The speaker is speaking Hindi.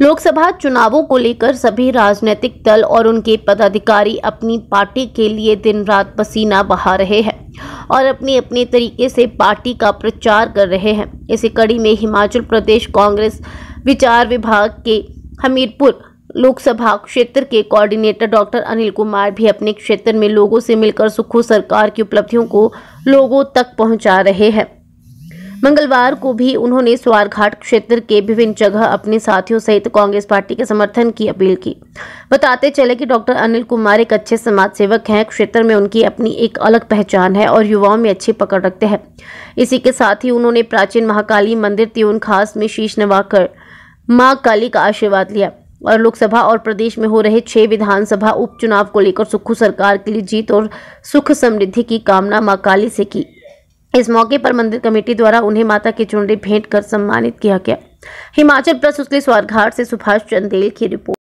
लोकसभा चुनावों को लेकर सभी राजनीतिक दल और उनके पदाधिकारी अपनी पार्टी के लिए दिन रात पसीना बहा रहे हैं और अपने अपने तरीके से पार्टी का प्रचार कर रहे हैं इसी कड़ी में हिमाचल प्रदेश कांग्रेस विचार विभाग के हमीरपुर लोकसभा क्षेत्र के कोऑर्डिनेटर डॉक्टर अनिल कुमार भी अपने क्षेत्र में लोगों से मिलकर सुखू सरकार की उपलब्धियों को लोगों तक पहुंचा रहे हैं मंगलवार को भी उन्होंने स्वार क्षेत्र के विभिन्न जगह अपने साथियों सहित कांग्रेस पार्टी के समर्थन की अपील की बताते चले कि डॉक्टर अनिल कुमार एक अच्छे समाज सेवक हैं क्षेत्र में उनकी अपनी एक अलग पहचान है और युवाओं में अच्छी पकड़ रखते हैं इसी के साथ ही उन्होंने प्राचीन महाकाली मंदिर त्यून खास में शीश नवाकर माँ काली का आशीर्वाद लिया और लोकसभा और प्रदेश में हो रहे छह विधानसभा उपचुनाव को लेकर सुखू सरकार के लिए जीत और सुख समृद्धि की कामना माँ काली से की इस मौके पर मंदिर कमेटी द्वारा उन्हें माता की चुनरी भेंट कर सम्मानित किया गया हिमाचल प्रेस उसके स्वादघाट से सुभाष चंदेल की रिपोर्ट